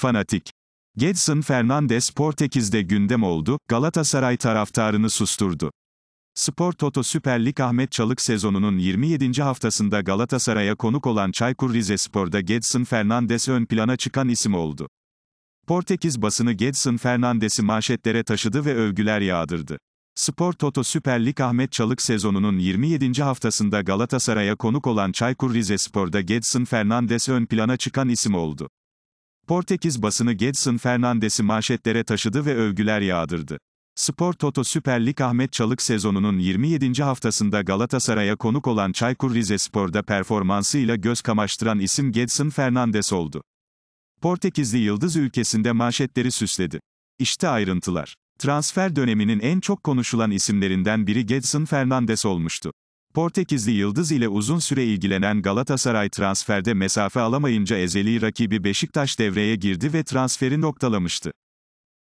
Fanatik. Gedson Fernandes Portekiz'de gündem oldu, Galatasaray taraftarını susturdu. Spor Toto Süper Lig Ahmet Çalık sezonunun 27. haftasında Galatasaray'a konuk olan Çaykur Rizespor'da Gedson Fernandes ön plana çıkan isim oldu. Portekiz basını Gedson Fernandes'i manşetlere taşıdı ve övgüler yağdırdı. Spor Toto Süper Lig Ahmet Çalık sezonunun 27. haftasında Galatasaray'a konuk olan Çaykur Rizespor'da Gedson Fernandes ön plana çıkan isim oldu. Portekiz basını Gedson Fernandes'i manşetlere taşıdı ve övgüler yağdırdı. Spor Toto Süper Lig Ahmet Çalık sezonunun 27. haftasında Galatasaray'a konuk olan Çaykur Rizespor'da performansıyla göz kamaştıran isim Gedson Fernandes oldu. Portekizli Yıldız ülkesinde manşetleri süsledi. İşte ayrıntılar. Transfer döneminin en çok konuşulan isimlerinden biri Gedson Fernandes olmuştu. Portekizli Yıldız ile uzun süre ilgilenen Galatasaray transferde mesafe alamayınca ezeli rakibi Beşiktaş devreye girdi ve transferi noktalamıştı.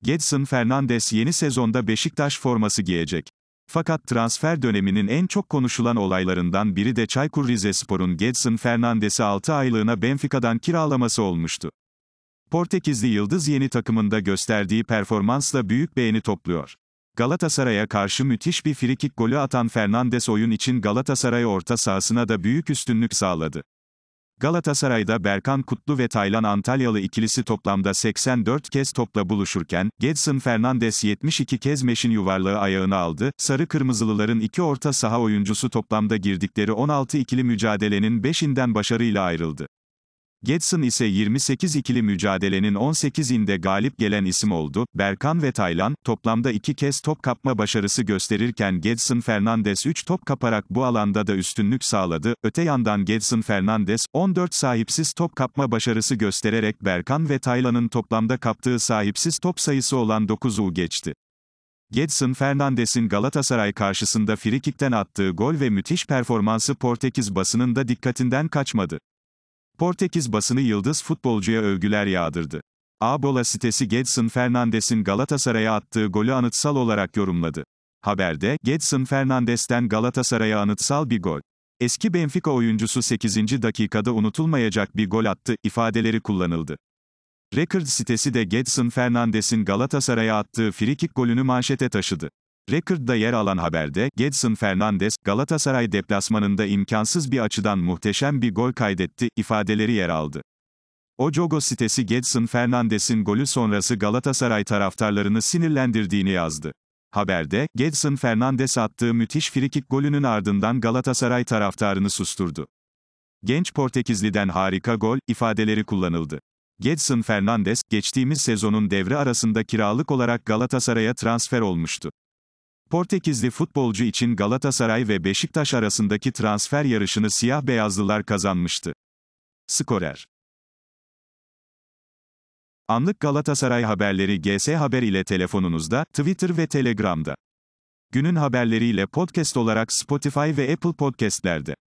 Gedson Fernandes yeni sezonda Beşiktaş forması giyecek. Fakat transfer döneminin en çok konuşulan olaylarından biri de Çaykur Rizespor'un Gedson Fernandes'i 6 aylığına Benfica'dan kiralaması olmuştu. Portekizli Yıldız yeni takımında gösterdiği performansla büyük beğeni topluyor. Galatasaray'a karşı müthiş bir frikik golü atan Fernandes oyun için Galatasaray orta sahasına da büyük üstünlük sağladı. Galatasaray'da Berkan Kutlu ve Taylan Antalyalı ikilisi toplamda 84 kez topla buluşurken, Gedson Fernandes 72 kez meşin yuvarlığı ayağına aldı, Sarı Kırmızılıların iki orta saha oyuncusu toplamda girdikleri 16 ikili mücadelenin 5'inden başarıyla ayrıldı. Getson ise 28 ikili mücadelenin 18'inde galip gelen isim oldu. Berkan ve Taylan, toplamda iki kez top kapma başarısı gösterirken Getson Fernandes 3 top kaparak bu alanda da üstünlük sağladı. Öte yandan Getson Fernandes, 14 sahipsiz top kapma başarısı göstererek Berkan ve Taylan'ın toplamda kaptığı sahipsiz top sayısı olan 9'u geçti. Gedson Fernandes'in Galatasaray karşısında frikikten attığı gol ve müthiş performansı Portekiz basının da dikkatinden kaçmadı. Portekiz basını yıldız futbolcuya övgüler yağdırdı. Abola sitesi Gedson Fernandes'in Galatasaray'a attığı golü anıtsal olarak yorumladı. Haberde, Gedson Fernandes'ten Galatasaray'a anıtsal bir gol. Eski Benfica oyuncusu 8. dakikada unutulmayacak bir gol attı, ifadeleri kullanıldı. Record sitesi de Gedson Fernandes'in Galatasaray'a attığı frikik golünü manşete taşıdı. Record'da yer alan haberde, Gedson Fernandes, Galatasaray deplasmanında imkansız bir açıdan muhteşem bir gol kaydetti, ifadeleri yer aldı. Ojogo sitesi Gedson Fernandes'in golü sonrası Galatasaray taraftarlarını sinirlendirdiğini yazdı. Haberde, Gedson Fernandes attığı müthiş frikik golünün ardından Galatasaray taraftarını susturdu. Genç Portekizli'den harika gol, ifadeleri kullanıldı. Gedson Fernandes, geçtiğimiz sezonun devre arasında kiralık olarak Galatasaray'a transfer olmuştu. Portekizli futbolcu için Galatasaray ve Beşiktaş arasındaki transfer yarışını siyah beyazlılar kazanmıştı. Skorer Anlık Galatasaray haberleri GS Haber ile telefonunuzda, Twitter ve Telegram'da. Günün haberleriyle podcast olarak Spotify ve Apple Podcast'lerde.